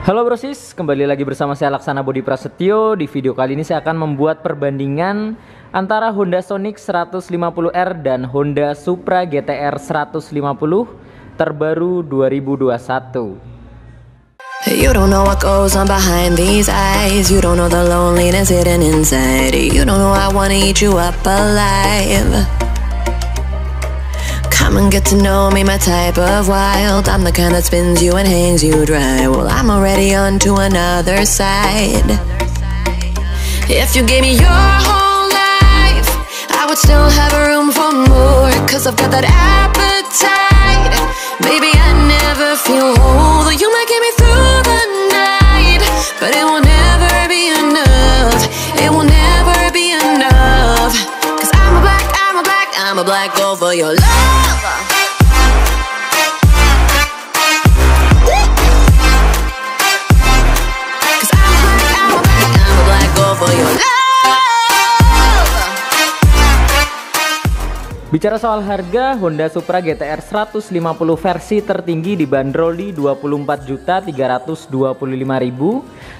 Halo Brosis, kembali lagi bersama saya Laksana Budi Prasetyo. Di video kali ini saya akan membuat perbandingan antara Honda Sonic 150R dan Honda Supra GTR 150 terbaru 2021. Come and get to know me, my type of wild. I'm the kind that spins you and hangs you dry. Well, I'm already on to another side. If you gave me your whole life, I would still have room for more. Cause I've got that appetite. Baby, I never feel whole. you might get me through the night, but it will never. black over for your love. Bicara soal harga, Honda Supra GTR 150 versi tertinggi dibanderol di 24.325.000,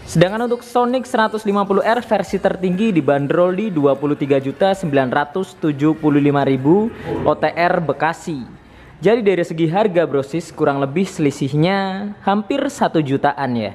sedangkan untuk Sonic 150R versi tertinggi dibanderol di 23.975.000 OTR Bekasi. Jadi dari segi harga brosis kurang lebih selisihnya hampir satu jutaan ya.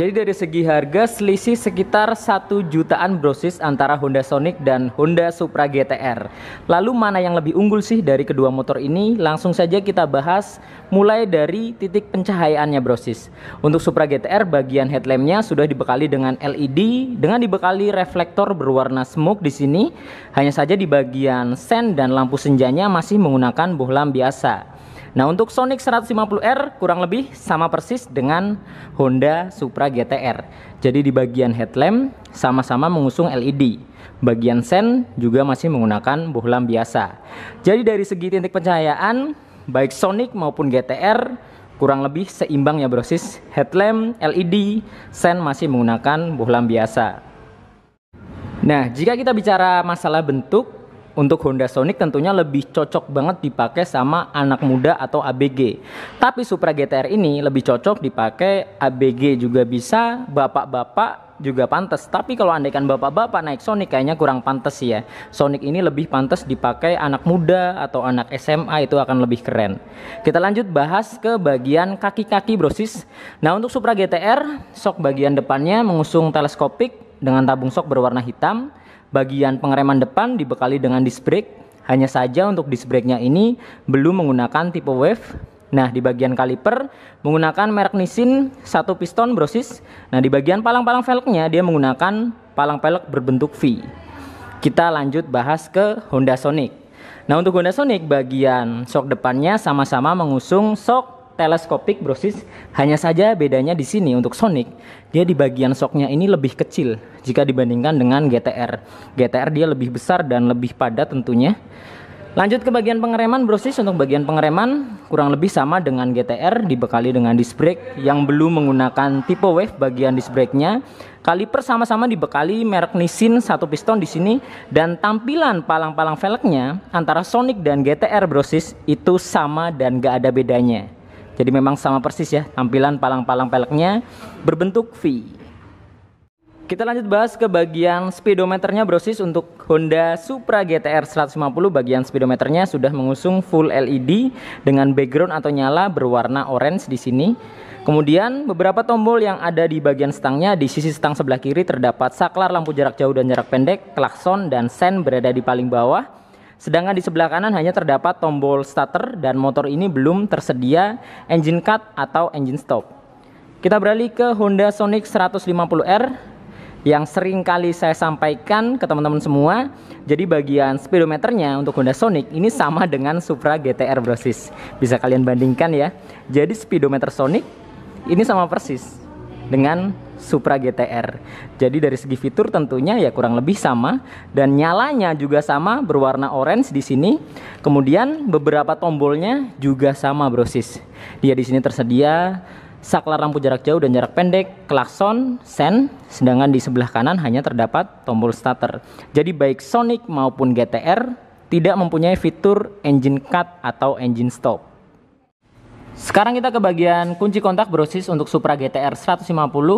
Jadi dari segi harga selisih sekitar 1 jutaan brosis antara Honda Sonic dan Honda Supra GTR. Lalu mana yang lebih unggul sih dari kedua motor ini? Langsung saja kita bahas mulai dari titik pencahayaannya brosis. Untuk Supra GTR bagian headlampnya sudah dibekali dengan LED dengan dibekali reflektor berwarna smoke di sini. Hanya saja di bagian sen dan lampu senjanya masih menggunakan bohlam biasa. Nah untuk Sonic 150R kurang lebih sama persis dengan Honda Supra GTR. Jadi di bagian headlamp sama-sama mengusung LED. Bagian sen juga masih menggunakan bohlam biasa. Jadi dari segi titik pencahayaan baik Sonic maupun GTR kurang lebih seimbang ya brosis. Headlamp LED sen masih menggunakan bohlam biasa. Nah, jika kita bicara masalah bentuk, untuk Honda Sonic tentunya lebih cocok banget dipakai sama anak muda atau ABG. Tapi Supra GTR ini lebih cocok dipakai ABG juga bisa, bapak-bapak juga pantas. Tapi kalau andaikan bapak-bapak naik Sonic kayaknya kurang pantas ya. Sonic ini lebih pantas dipakai anak muda atau anak SMA itu akan lebih keren. Kita lanjut bahas ke bagian kaki-kaki brosis. Nah untuk Supra GTR, sok bagian depannya mengusung teleskopik dengan tabung sok berwarna hitam. Bagian pengereman depan dibekali dengan disc brake, hanya saja untuk disc brake-nya ini belum menggunakan tipe wave. Nah, di bagian kaliper menggunakan merek Nissin satu piston brosis. Nah, di bagian palang-palang velgnya dia menggunakan palang velg berbentuk V. Kita lanjut bahas ke Honda Sonic. Nah, untuk Honda Sonic bagian shock depannya sama-sama mengusung shock teleskopik brosis. Hanya saja bedanya di sini untuk Sonic, dia di bagian soknya ini lebih kecil jika dibandingkan dengan GTR. GTR dia lebih besar dan lebih padat tentunya. Lanjut ke bagian pengereman brosis untuk bagian pengereman kurang lebih sama dengan GTR dibekali dengan disc brake yang belum menggunakan tipe wave bagian disc brake-nya. Kaliper sama-sama dibekali merek Nissin satu piston di sini dan tampilan palang-palang velgnya antara Sonic dan GTR brosis itu sama dan gak ada bedanya. Jadi memang sama persis ya tampilan palang-palang peleknya berbentuk V. Kita lanjut bahas ke bagian speedometernya Brosis untuk Honda Supra GTR 150 bagian speedometernya sudah mengusung full LED dengan background atau nyala berwarna orange di sini. Kemudian beberapa tombol yang ada di bagian stangnya di sisi stang sebelah kiri terdapat saklar lampu jarak jauh dan jarak pendek, klakson dan sen berada di paling bawah. Sedangkan di sebelah kanan hanya terdapat tombol starter dan motor ini belum tersedia engine cut atau engine stop. Kita beralih ke Honda Sonic 150R yang sering kali saya sampaikan ke teman-teman semua. Jadi bagian speedometernya untuk Honda Sonic ini sama dengan Supra GTR Brosis. Bisa kalian bandingkan ya. Jadi speedometer Sonic ini sama persis dengan Supra GTR. Jadi dari segi fitur tentunya ya kurang lebih sama dan nyalanya juga sama berwarna orange di sini. Kemudian beberapa tombolnya juga sama brosis. Dia di sini tersedia saklar lampu jarak jauh dan jarak pendek, klakson, sen, sedangkan di sebelah kanan hanya terdapat tombol starter. Jadi baik Sonic maupun GTR tidak mempunyai fitur engine cut atau engine stop. Sekarang kita ke bagian kunci kontak brosis untuk Supra GTR 150.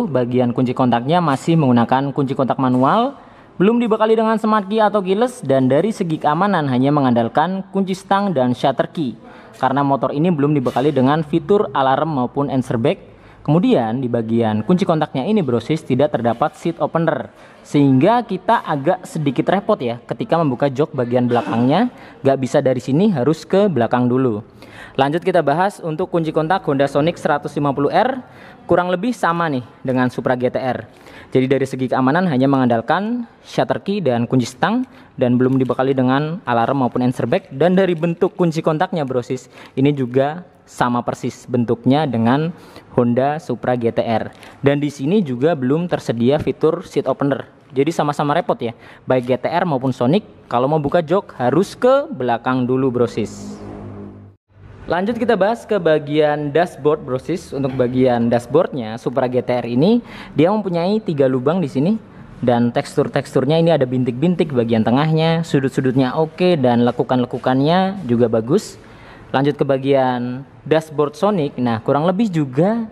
Bagian kunci kontaknya masih menggunakan kunci kontak manual, belum dibekali dengan smart key atau keyless dan dari segi keamanan hanya mengandalkan kunci stang dan shutter key. Karena motor ini belum dibekali dengan fitur alarm maupun answer back Kemudian di bagian kunci kontaknya ini brosis tidak terdapat seat opener sehingga kita agak sedikit repot ya ketika membuka jok bagian belakangnya gak bisa dari sini harus ke belakang dulu. Lanjut kita bahas untuk kunci kontak Honda Sonic 150R kurang lebih sama nih dengan Supra GTR. Jadi dari segi keamanan hanya mengandalkan shutter key dan kunci stang dan belum dibekali dengan alarm maupun answer back dan dari bentuk kunci kontaknya brosis ini juga sama persis bentuknya dengan Honda Supra GTR. Dan di sini juga belum tersedia fitur seat opener. Jadi sama-sama repot ya. Baik GTR maupun Sonic kalau mau buka jok harus ke belakang dulu brosis. Lanjut kita bahas ke bagian dashboard brosis. Untuk bagian dashboardnya Supra GTR ini dia mempunyai tiga lubang di sini dan tekstur-teksturnya ini ada bintik-bintik bagian tengahnya, sudut-sudutnya oke dan lekukan-lekukannya juga bagus. Lanjut ke bagian dashboard Sonic. Nah, kurang lebih juga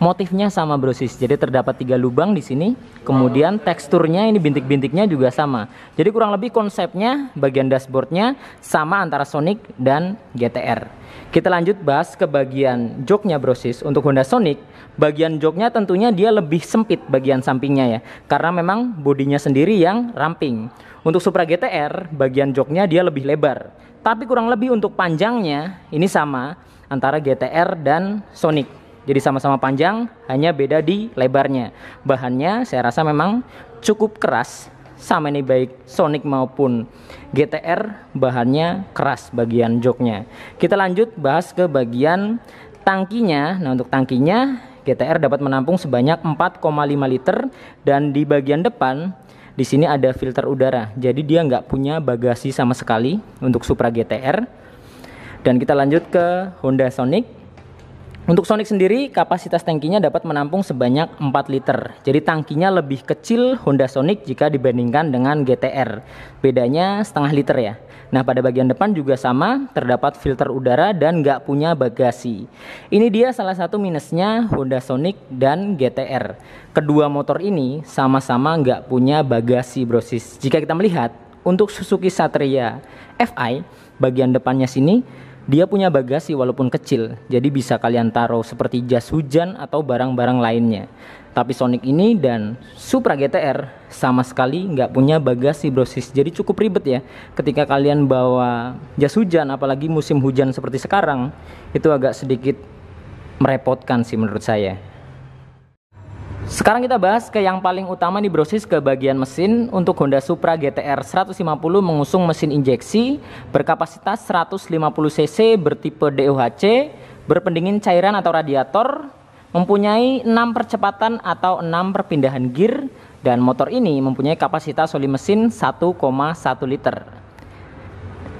motifnya sama brosis. Jadi terdapat tiga lubang di sini. Kemudian teksturnya ini bintik-bintiknya juga sama. Jadi kurang lebih konsepnya bagian dashboardnya sama antara Sonic dan GTR. Kita lanjut bahas ke bagian joknya brosis. Untuk Honda Sonic, bagian joknya tentunya dia lebih sempit bagian sampingnya ya. Karena memang bodinya sendiri yang ramping. Untuk Supra GTR, bagian joknya dia lebih lebar. Tapi kurang lebih untuk panjangnya ini sama antara GTR dan Sonic. Jadi sama-sama panjang, hanya beda di lebarnya. Bahannya saya rasa memang cukup keras sama ini baik Sonic maupun GTR bahannya keras bagian joknya. Kita lanjut bahas ke bagian tangkinya. Nah, untuk tangkinya GTR dapat menampung sebanyak 4,5 liter dan di bagian depan di sini ada filter udara jadi dia nggak punya bagasi sama sekali untuk Supra GTR dan kita lanjut ke Honda Sonic untuk Sonic sendiri kapasitas tangkinya dapat menampung sebanyak 4 liter jadi tangkinya lebih kecil Honda Sonic jika dibandingkan dengan GTR bedanya setengah liter ya Nah pada bagian depan juga sama terdapat filter udara dan nggak punya bagasi. Ini dia salah satu minusnya Honda Sonic dan GTR. Kedua motor ini sama-sama nggak punya bagasi brosis. Jika kita melihat untuk Suzuki Satria FI bagian depannya sini dia punya bagasi walaupun kecil, jadi bisa kalian taruh seperti jas hujan atau barang-barang lainnya. Tapi Sonic ini dan Supra GTR sama sekali nggak punya bagasi brosis. Jadi cukup ribet ya. Ketika kalian bawa jas hujan, apalagi musim hujan seperti sekarang, itu agak sedikit merepotkan sih menurut saya. Sekarang kita bahas ke yang paling utama di brosis ke bagian mesin untuk Honda Supra GTR 150 mengusung mesin injeksi berkapasitas 150 cc bertipe DOHC berpendingin cairan atau radiator mempunyai 6 percepatan atau 6 perpindahan gear dan motor ini mempunyai kapasitas oli mesin 1,1 liter.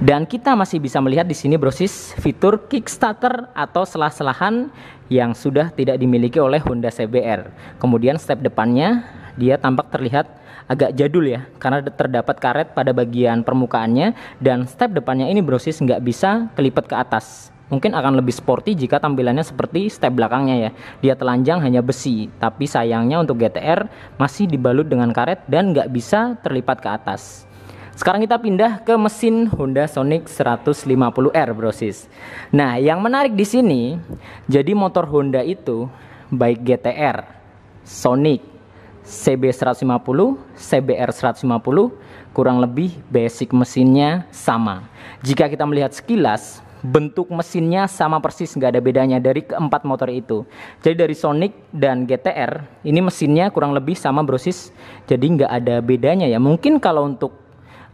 Dan kita masih bisa melihat di sini brosis fitur kickstarter atau selah-selahan yang sudah tidak dimiliki oleh Honda CBR. Kemudian step depannya dia tampak terlihat agak jadul ya karena terdapat karet pada bagian permukaannya dan step depannya ini brosis nggak bisa kelipat ke atas mungkin akan lebih sporty jika tampilannya seperti step belakangnya ya. Dia telanjang hanya besi, tapi sayangnya untuk GTR masih dibalut dengan karet dan nggak bisa terlipat ke atas. Sekarang kita pindah ke mesin Honda Sonic 150R, brosis. Nah, yang menarik di sini, jadi motor Honda itu baik GTR, Sonic, CB 150, CBR 150, kurang lebih basic mesinnya sama. Jika kita melihat sekilas, bentuk mesinnya sama persis nggak ada bedanya dari keempat motor itu jadi dari Sonic dan GTR ini mesinnya kurang lebih sama brosis jadi nggak ada bedanya ya mungkin kalau untuk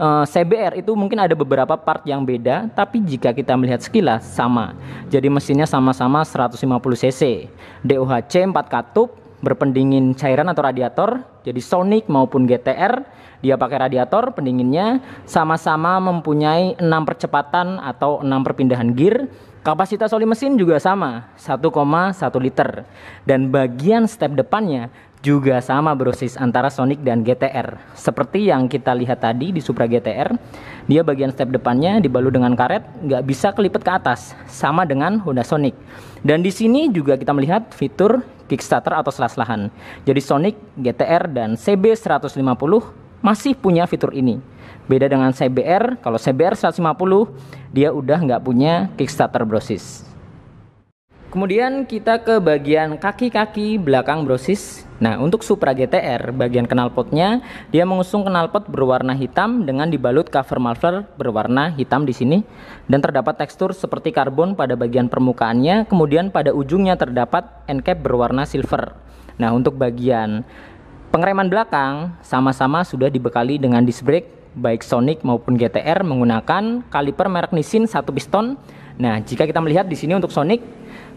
uh, eh, CBR itu mungkin ada beberapa part yang beda tapi jika kita melihat sekilas sama jadi mesinnya sama-sama 150 cc DOHC 4 katup berpendingin cairan atau radiator jadi Sonic maupun GTR dia pakai radiator pendinginnya sama-sama mempunyai 6 percepatan atau 6 perpindahan gear Kapasitas oli mesin juga sama, 1,1 liter. Dan bagian step depannya juga sama brosis antara Sonic dan GTR. Seperti yang kita lihat tadi di Supra GTR, dia bagian step depannya dibalut dengan karet, nggak bisa kelipet ke atas, sama dengan Honda Sonic. Dan di sini juga kita melihat fitur Kickstarter atau selas-lahan. Jadi Sonic, GTR, dan CB150 masih punya fitur ini. Beda dengan CBR, kalau CBR 150 dia udah nggak punya Kickstarter brosis. Kemudian kita ke bagian kaki-kaki belakang brosis. Nah, untuk Supra GTR, bagian knalpotnya dia mengusung knalpot berwarna hitam dengan dibalut cover muffler berwarna hitam di sini dan terdapat tekstur seperti karbon pada bagian permukaannya, kemudian pada ujungnya terdapat end cap berwarna silver. Nah, untuk bagian Pengereman belakang sama-sama sudah dibekali dengan disc brake baik Sonic maupun GTR menggunakan kaliper merek Nissin satu piston. Nah, jika kita melihat di sini untuk Sonic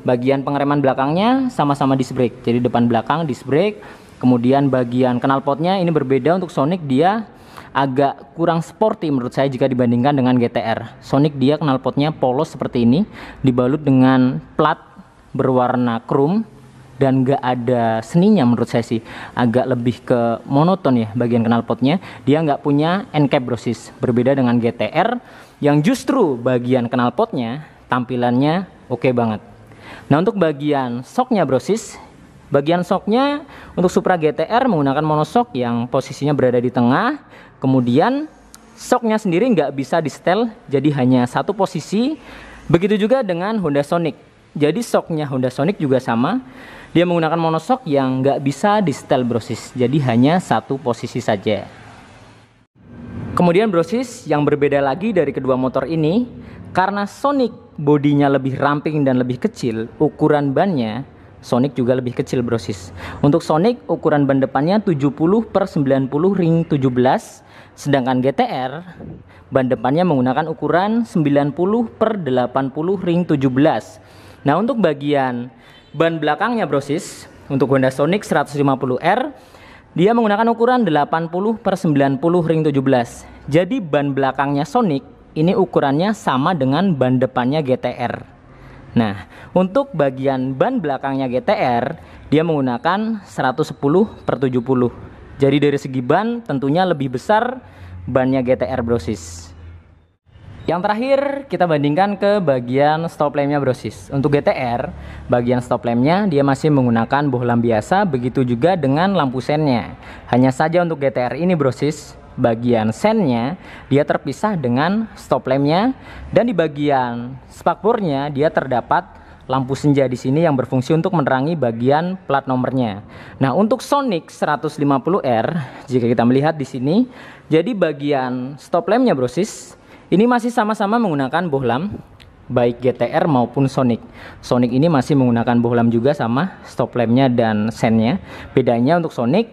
bagian pengereman belakangnya sama-sama disc brake. Jadi depan belakang disc brake, kemudian bagian knalpotnya ini berbeda untuk Sonic dia agak kurang sporty menurut saya jika dibandingkan dengan GTR. Sonic dia knalpotnya polos seperti ini, dibalut dengan plat berwarna chrome dan nggak ada seninya menurut saya sih agak lebih ke monoton ya bagian knalpotnya dia nggak punya end cap brosis berbeda dengan GTR yang justru bagian knalpotnya tampilannya oke okay banget nah untuk bagian soknya brosis Bagian soknya untuk Supra GTR menggunakan monosok yang posisinya berada di tengah. Kemudian soknya sendiri nggak bisa di setel, jadi hanya satu posisi. Begitu juga dengan Honda Sonic. Jadi soknya Honda Sonic juga sama. Dia menggunakan monosok yang nggak bisa di setel brosis, jadi hanya satu posisi saja. Kemudian brosis yang berbeda lagi dari kedua motor ini, karena Sonic bodinya lebih ramping dan lebih kecil, ukuran bannya Sonic juga lebih kecil brosis. Untuk Sonic ukuran ban depannya 70 per 90 ring 17, sedangkan GTR ban depannya menggunakan ukuran 90 per 80 ring 17. Nah untuk bagian Ban belakangnya brosis untuk Honda Sonic 150R dia menggunakan ukuran 80 per 90 ring 17. Jadi ban belakangnya Sonic ini ukurannya sama dengan ban depannya GTR. Nah, untuk bagian ban belakangnya GTR, dia menggunakan 110 per 70. Jadi dari segi ban tentunya lebih besar bannya GTR Brosis. Yang terakhir kita bandingkan ke bagian stop lampnya brosis. Untuk GTR, bagian stop lampnya dia masih menggunakan bohlam biasa, begitu juga dengan lampu sennya. Hanya saja untuk GTR ini brosis, bagian sennya dia terpisah dengan stop lampnya dan di bagian spakbornya dia terdapat lampu senja di sini yang berfungsi untuk menerangi bagian plat nomornya. Nah, untuk Sonic 150R, jika kita melihat di sini, jadi bagian stop lampnya brosis ini masih sama-sama menggunakan bohlam baik GTR maupun Sonic. Sonic ini masih menggunakan bohlam juga sama stop lampnya dan sennya. Bedanya untuk Sonic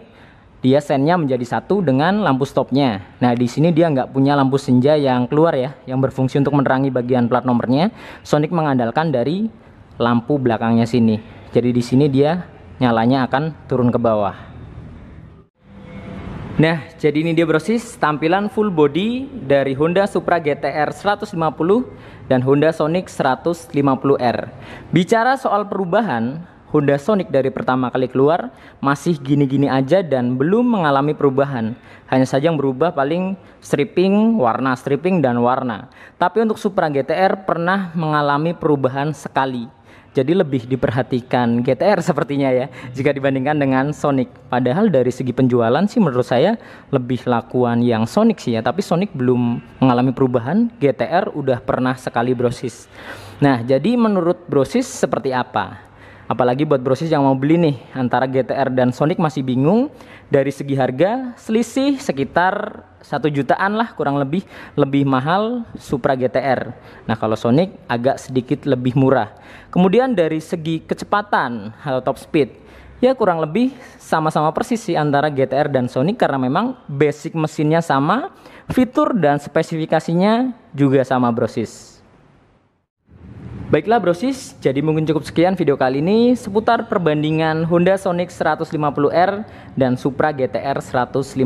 dia sennya menjadi satu dengan lampu stopnya. Nah di sini dia nggak punya lampu senja yang keluar ya, yang berfungsi untuk menerangi bagian plat nomornya. Sonic mengandalkan dari lampu belakangnya sini. Jadi di sini dia nyalanya akan turun ke bawah. Nah, jadi ini dia brosis tampilan full body dari Honda Supra GTR 150 dan Honda Sonic 150R. Bicara soal perubahan, Honda Sonic dari pertama kali keluar masih gini-gini aja dan belum mengalami perubahan. Hanya saja yang berubah paling stripping, warna stripping dan warna. Tapi untuk Supra GTR pernah mengalami perubahan sekali jadi lebih diperhatikan GTR sepertinya ya jika dibandingkan dengan Sonic. Padahal dari segi penjualan sih menurut saya lebih lakuan yang Sonic sih ya, tapi Sonic belum mengalami perubahan, GTR udah pernah sekali brosis. Nah, jadi menurut brosis seperti apa? Apalagi buat brosis yang mau beli nih antara GTR dan Sonic masih bingung dari segi harga selisih sekitar satu jutaan lah kurang lebih lebih mahal Supra GTR. Nah kalau Sonic agak sedikit lebih murah. Kemudian dari segi kecepatan atau top speed ya kurang lebih sama-sama persis sih antara GTR dan Sonic karena memang basic mesinnya sama, fitur dan spesifikasinya juga sama brosis. Baiklah brosis, jadi mungkin cukup sekian video kali ini seputar perbandingan Honda Sonic 150R dan Supra GTR 150.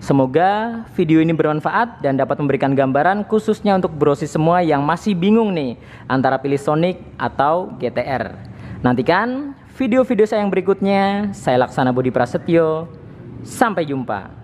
Semoga video ini bermanfaat dan dapat memberikan gambaran khususnya untuk brosis semua yang masih bingung nih antara pilih Sonic atau GTR. Nantikan video-video saya yang berikutnya. Saya Laksana Budi Prasetyo. Sampai jumpa.